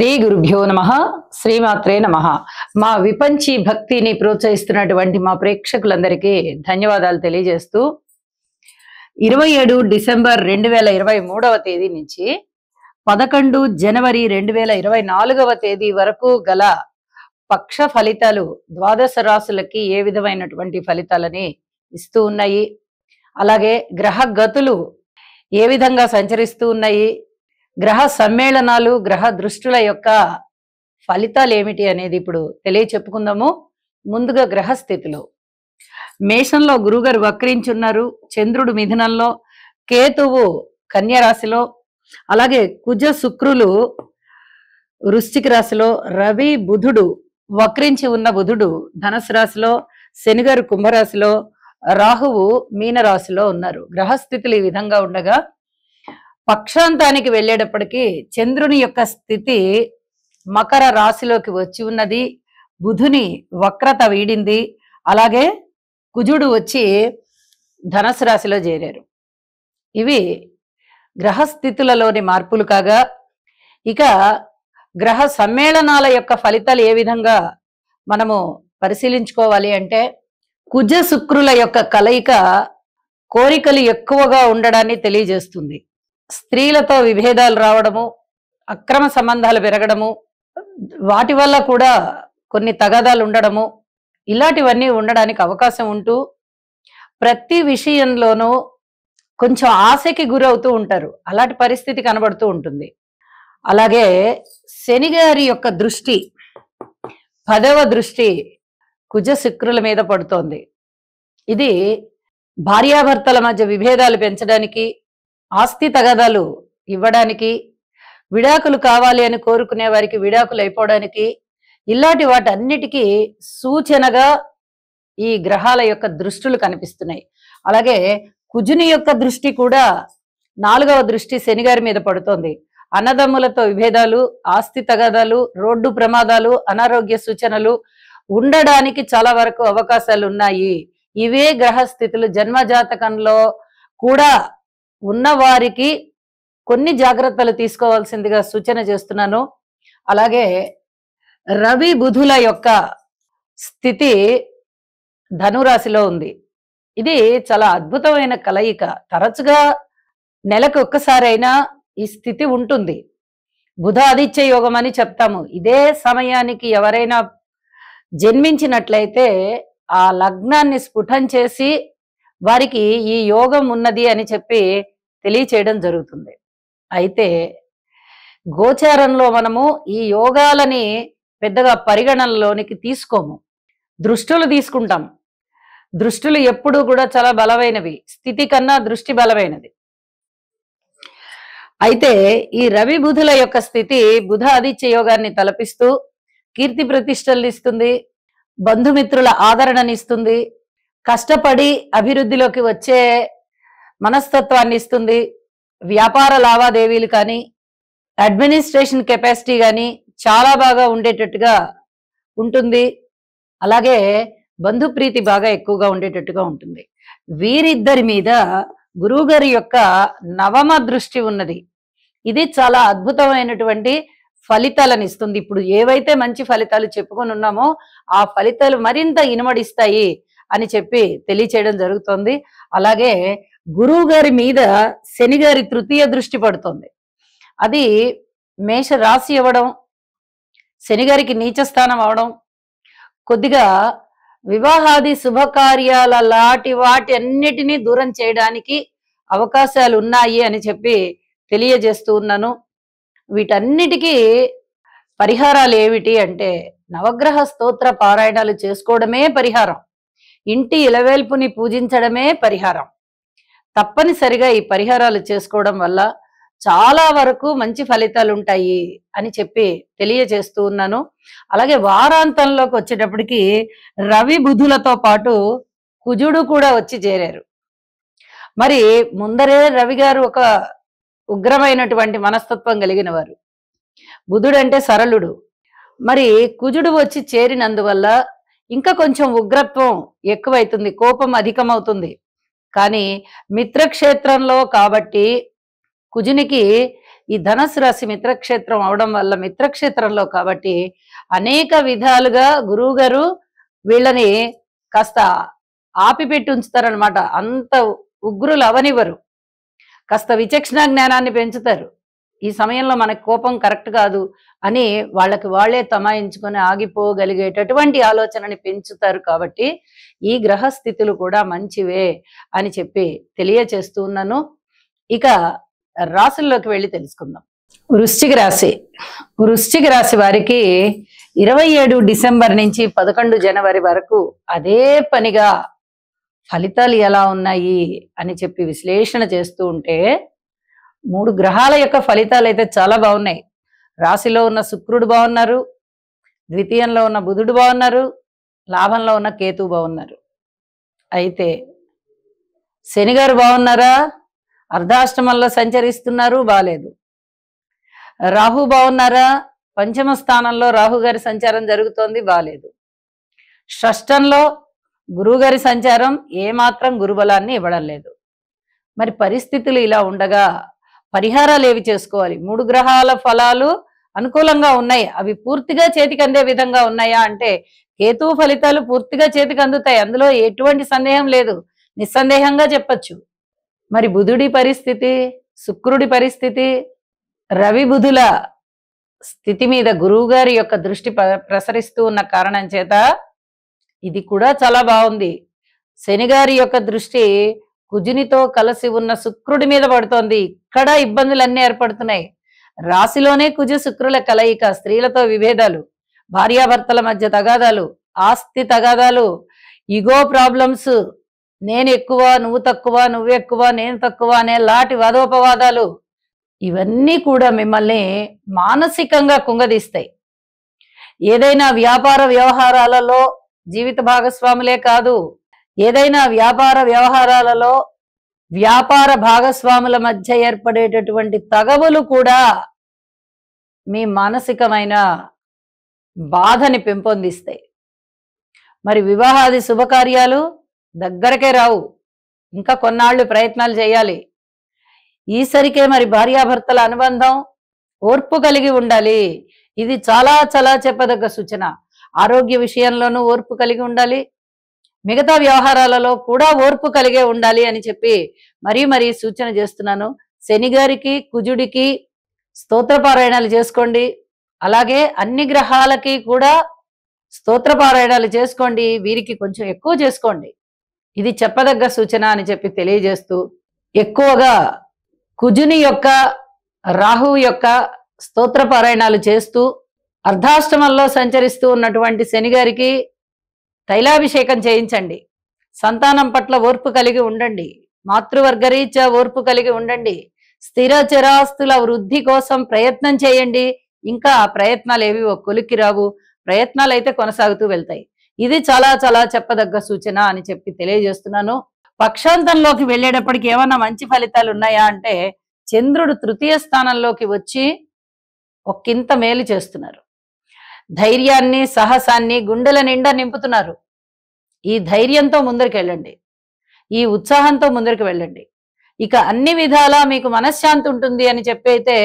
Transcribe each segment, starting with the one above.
శ్రీ గురుభ్యో నమ శ్రీమాత్రే నమ మా విపంచి భక్తిని ప్రోత్సహిస్తున్నటువంటి మా ప్రేక్షకులందరికీ ధన్యవాదాలు తెలియజేస్తూ ఇరవై ఏడు డిసెంబర్ రెండు వేల ఇరవై మూడవ తేదీ నుంచి పదకొండు జనవరి రెండు వేల ఇరవై నాలుగవ తేదీ వరకు గల పక్ష ఫలితాలు ద్వాదశ రాసులకి ఏ విధమైనటువంటి ఫలితాలని ఇస్తూ ఉన్నాయి అలాగే గ్రహ గతులు ఏ విధంగా సంచరిస్తూ ఉన్నాయి గ్రహ సమ్మేళనాలు గ్రహ దృష్టుల యొక్క ఫలితాలు ఏమిటి అనేది ఇప్పుడు తెలియచెప్పుకుందాము ముందుగా గ్రహస్థితిలో మేషంలో గురుగారు వక్రించున్నారు చంద్రుడు మిథునంలో కేతువు కన్యరాశిలో అలాగే కుజ శుక్రులు వృశ్చిక రాశిలో రవి బుధుడు వక్రించి ఉన్న బుధుడు ధనసు రాశిలో శనిగారు కుంభరాశిలో రాహువు మీనరాశిలో ఉన్నారు గ్రహస్థితులు ఈ విధంగా ఉండగా పక్షాంతానికి వెళ్ళేటప్పటికీ చంద్రుని యొక్క స్థితి మకర రాశిలోకి వచ్చి ఉన్నది బుధుని వక్రత వీడింది అలాగే కుజుడు వచ్చి ధనసు రాశిలో చేరారు ఇవి గ్రహస్థితులలోని మార్పులు కాగా ఇక గ్రహ సమ్మేళనాల యొక్క ఫలితాలు ఏ విధంగా మనము పరిశీలించుకోవాలి అంటే కుజ శుక్రుల యొక్క కలయిక కోరికలు ఎక్కువగా ఉండడాన్ని తెలియజేస్తుంది స్త్రీలతో విభేదాలు రావడము అక్రమ సంబంధాలు పెరగడము వాటి వల్ల కూడా కొన్ని తగాదాలు ఉండడము ఇలాంటివన్నీ ఉండడానికి అవకాశం ఉంటూ ప్రతి విషయంలోనూ కొంచెం ఆశకి గురవుతూ ఉంటారు అలాంటి పరిస్థితి కనబడుతూ ఉంటుంది అలాగే శనిగారి యొక్క దృష్టి పదవ దృష్టి కుజ శుక్రుల మీద పడుతోంది ఇది భార్యాభర్తల మధ్య విభేదాలు పెంచడానికి ఆస్తి తగదలు ఇవ్వడానికి విడాకులు కావాలి అని కోరుకునే వారికి విడాకులు అయిపోవడానికి ఇలాంటి వాటన్నిటికీ సూచనగా ఈ గ్రహాల యొక్క దృష్టిలు కనిపిస్తున్నాయి అలాగే కుజుని యొక్క దృష్టి కూడా నాలుగవ దృష్టి శనిగారి మీద పడుతోంది అన్నదమ్ములతో విభేదాలు ఆస్తి తగాదాలు రోడ్డు ప్రమాదాలు అనారోగ్య సూచనలు ఉండడానికి చాలా వరకు అవకాశాలు ఉన్నాయి ఇవే గ్రహ స్థితులు జన్మజాతకంలో కూడా ఉన్నవారికి కొన్ని జాగ్రత్తలు తీసుకోవాల్సిందిగా సూచన చేస్తున్నాను అలాగే రవి బుధుల యొక్క స్థితి ధనురాశిలో ఉంది ఇది చాలా అద్భుతమైన కలయిక తరచుగా నెలకు ఒక్కసారైనా ఈ స్థితి ఉంటుంది బుధ ఆదిత్య యోగం అని చెప్తాము ఇదే సమయానికి ఎవరైనా జన్మించినట్లయితే ఆ లగ్నాన్ని స్ఫుటం చేసి వారికి ఈ యోగం ఉన్నది అని చెప్పి తెలియచేయడం జరుగుతుంది అయితే గోచారంలో మనము ఈ యోగాలని పెద్దగా పరిగణనలోనికి తీసుకోము దృష్టులు తీసుకుంటాం దృష్టులు ఎప్పుడూ కూడా చాలా బలమైనవి స్థితి కన్నా దృష్టి బలమైనది అయితే ఈ రవి బుధుల యొక్క స్థితి బుధ ఆదిత్య యోగాన్ని తలపిస్తూ కీర్తి ప్రతిష్టలు ఇస్తుంది బంధుమిత్రుల ఆదరణనిస్తుంది కష్టపడి అభివృద్ధిలోకి వచ్చే మనస్తత్వాన్ని ఇస్తుంది వ్యాపార లావాదేవీలు కానీ అడ్మినిస్ట్రేషన్ కెపాసిటీ కానీ చాలా బాగా ఉండేటట్టుగా ఉంటుంది అలాగే బంధుప్రీతి బాగా ఎక్కువగా ఉండేటట్టుగా ఉంటుంది వీరిద్దరి మీద గురువుగారి యొక్క నవమ దృష్టి ఉన్నది ఇది చాలా అద్భుతమైనటువంటి ఫలితాలను ఇస్తుంది ఇప్పుడు ఏవైతే మంచి ఫలితాలు చెప్పుకొని ఉన్నామో ఆ ఫలితాలు మరింత ఇనుమడిస్తాయి అని చెప్పి తెలియచేయడం జరుగుతుంది అలాగే గురువు గారి మీద శని గారి తృతీయ దృష్టి పడుతుంది అది మేష రాశి ఇవ్వడం శని గారికి నీచ స్థానం అవడం కొద్దిగా వివాహాది శుభకార్యాల లాంటి వాటి అన్నిటినీ దూరం చేయడానికి అవకాశాలు ఉన్నాయి అని చెప్పి తెలియజేస్తూ ఉన్నాను వీటన్నిటికీ పరిహారాలు ఏమిటి అంటే నవగ్రహ స్తోత్ర పారాయణాలు చేసుకోవడమే పరిహారం ఇంటి ఇలవేల్పుని పూజించడమే పరిహారం తప్పనిసరిగా ఈ పరిహారాలు చేసుకోవడం వల్ల చాలా వరకు మంచి ఫలితాలు ఉంటాయి అని చెప్పి తెలియజేస్తూ ఉన్నాను అలాగే వారాంతంలోకి వచ్చేటప్పటికి రవి బుధులతో పాటు కుజుడు కూడా వచ్చి చేరారు మరి ముందరే రవి గారు ఒక ఉగ్రమైనటువంటి మనస్తత్వం కలిగిన వారు బుధుడు అంటే సరళుడు మరి కుజుడు వచ్చి చేరినందువల్ల ఇంకా కొంచెం ఉగ్రత్వం ఎక్కువైతుంది కోపం అధికమవుతుంది కానీ మిత్రక్షేత్రంలో కాబట్టి కుజునికి ఈ ధనస్సు రాశి మిత్రక్షేత్రం అవడం వల్ల మిత్రక్షేత్రంలో కాబట్టి అనేక విధాలుగా గురువు గారు వీళ్ళని కాస్త ఆపిపెట్టి ఉంచుతారనమాట అంత ఉగ్రులు అవనివ్వరు కాస్త విచక్షణ జ్ఞానాన్ని పెంచుతారు ఈ సమయంలో మనకు కోపం కరెక్ట్ కాదు అని వాళ్ళకి వాళ్లే తమాయించుకొని ఆగిపోగలిగేటటువంటి ఆలోచనని పెంచుతారు కాబట్టి ఈ గ్రహ స్థితులు కూడా మంచివే అని చెప్పి తెలియచేస్తూ ఉన్నాను ఇక రాసుల్లోకి వెళ్ళి తెలుసుకుందాం వృశ్చిక రాశి వృశ్చిక రాశి వారికి ఇరవై ఏడు డిసెంబర్ నుంచి పదకొండు జనవరి వరకు అదే పనిగా ఫలితాలు ఎలా ఉన్నాయి అని చెప్పి విశ్లేషణ చేస్తూ ఉంటే మూడు గ్రహాల యొక్క ఫలితాలు అయితే చాలా బాగున్నాయి రాశిలో ఉన్న శుక్రుడు బాగున్నారు ద్వితీయంలో ఉన్న బుధుడు బాగున్నారు లాభంలో ఉన్న కేతు బాగున్నారు అయితే శనిగారు బాగున్నారా అర్ధాష్టమంలో సంచరిస్తున్నారు బాగాలేదు రాహు బాగున్నారా పంచమ స్థానంలో రాహుగారి సంచారం జరుగుతోంది బాగాలేదు షష్టంలో గురువుగారి సంచారం ఏమాత్రం గురుబలాన్ని ఇవ్వడం లేదు మరి పరిస్థితులు ఇలా ఉండగా పరిహారాలు ఏవి చేసుకోవాలి మూడు గ్రహాల ఫలాలు అనుకూలంగా ఉన్నాయి అవి పూర్తిగా చేతికి అందే విధంగా ఉన్నాయా అంటే కేతు ఫలితాలు పూర్తిగా చేతికి అందుతాయి అందులో ఎటువంటి సందేహం లేదు నిస్సందేహంగా చెప్పచ్చు మరి బుధుడి పరిస్థితి శుక్రుడి పరిస్థితి రవి బుధుల స్థితి మీద గురువు గారి యొక్క దృష్టి ప్రసరిస్తూ ఉన్న కారణం చేత ఇది కూడా చాలా బాగుంది శనిగారి యొక్క దృష్టి కుజునితో కలిసి ఉన్న శుక్రుడి మీద పడుతోంది ఇక్కడ ఇబ్బందులన్నీ ఏర్పడుతున్నాయి రాశిలోనే కుజ శుక్రుల కలయిక స్త్రీలతో విభేదాలు భార్యాభర్తల మధ్య తగాదాలు ఆస్తి తగాదాలు ఇగో ప్రాబ్లమ్స్ నేను ఎక్కువ నువ్వు తక్కువ నువ్వు ఎక్కువ నేను తక్కువ అనే లాటి వాదోపవాదాలు ఇవన్నీ కూడా మిమ్మల్ని మానసికంగా కుంగదీస్తాయి ఏదైనా వ్యాపార వ్యవహారాలలో జీవిత భాగస్వాములే కాదు ఏదైనా వ్యాపార వ్యవహారాలలో వ్యాపార భాగస్వాముల మధ్య ఏర్పడేటటువంటి తగవులు కూడా మీ మానసికమైన బాధని పెంపొందిస్తాయి మరి వివాహాది శుభకార్యాలు దగ్గరకే రావు ఇంకా కొన్నాళ్ళు ప్రయత్నాలు చేయాలి ఈసరికే మరి భార్యాభర్తల అనుబంధం ఓర్పు కలిగి ఉండాలి ఇది చాలా చాలా చెప్పదగ్గ సూచన ఆరోగ్య విషయంలోనూ ఓర్పు కలిగి ఉండాలి మిగతా వ్యవహారాలలో కూడా ఓర్పు కలిగే ఉండాలి అని చెప్పి మరీ మరీ సూచన చేస్తున్నాను శనిగారికి కుజుడికి స్తోత్రపారాయణాలు చేసుకోండి అలాగే అన్ని గ్రహాలకి కూడా స్తోత్రపారాయణాలు చేసుకోండి వీరికి కొంచెం ఎక్కువ చేసుకోండి ఇది చెప్పదగ్గ సూచన అని చెప్పి తెలియజేస్తూ ఎక్కువగా కుజుని యొక్క రాహువు యొక్క స్తోత్రపారాయణాలు చేస్తూ అర్ధాష్టమంలో సంచరిస్తూ ఉన్నటువంటి శనిగారికి తైలాభిషేకం చేయించండి సంతానం పట్ల ఓర్పు కలిగి ఉండండి మాతృవర్గరీత్యా ఓర్పు కలిగి ఉండండి స్థిర చరాస్తుల వృద్ధి కోసం ప్రయత్నం చేయండి ఇంకా ఆ ప్రయత్నాలు ఏవి ఓ కొలికి రావు ప్రయత్నాలు అయితే కొనసాగుతూ వెళ్తాయి ఇది చాలా చాలా చెప్పదగ్గ సూచన అని చెప్పి తెలియజేస్తున్నాను పక్షాంతంలోకి వెళ్ళేటప్పటికి ఏమన్నా మంచి ఫలితాలు ఉన్నాయా అంటే చంద్రుడు తృతీయ స్థానంలోకి వచ్చి ఒక్కింత మేలు చేస్తున్నారు ధైర్యాన్ని సాహసాన్ని గుండెల నిండా నింపుతున్నారు ఈ ధైర్యంతో ముందరికి వెళ్ళండి ఈ ఉత్సాహంతో ముందరికి వెళ్ళండి ఇక అన్ని విధాలా మీకు మనశ్శాంతి ఉంటుంది అని చెప్పైతే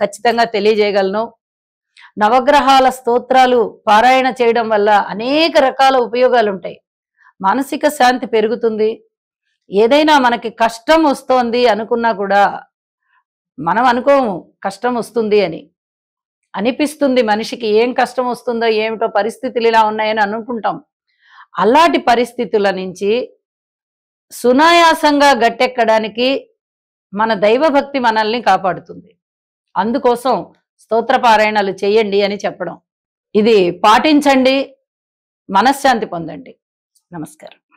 ఖచ్చితంగా తెలియజేయగలను నవగ్రహాల స్తోత్రాలు పారాయణ చేయడం వల్ల అనేక రకాల ఉపయోగాలు ఉంటాయి మానసిక శాంతి పెరుగుతుంది ఏదైనా మనకి కష్టం వస్తోంది అనుకున్నా కూడా మనం అనుకోము కష్టం వస్తుంది అని అనిపిస్తుంది మనిషికి ఏం కష్టం వస్తుందో ఏమిటో పరిస్థితులు ఇలా ఉన్నాయని అనుకుంటాం అలాంటి పరిస్థితుల నుంచి సునాయాసంగా గట్టెక్కడానికి మన దైవభక్తి మనల్ని కాపాడుతుంది అందుకోసం స్తోత్రపారాయణలు చేయండి అని చెప్పడం ఇది పాటించండి మనశ్శాంతి పొందండి నమస్కారం